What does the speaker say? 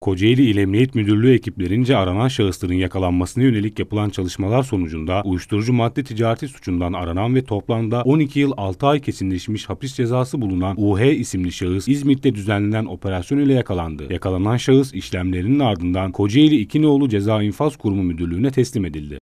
Kocaeli İl Emniyet Müdürlüğü ekiplerince aranan şahısların yakalanmasına yönelik yapılan çalışmalar sonucunda uyuşturucu madde ticareti suçundan aranan ve toplamda 12 yıl 6 ay kesinleşmiş hapis cezası bulunan UH isimli şahıs İzmit'te düzenlenen operasyon ile yakalandı. Yakalanan şahıs işlemlerinin ardından Kocaeli İkinoğlu Ceza İnfaz Kurumu Müdürlüğü'ne teslim edildi.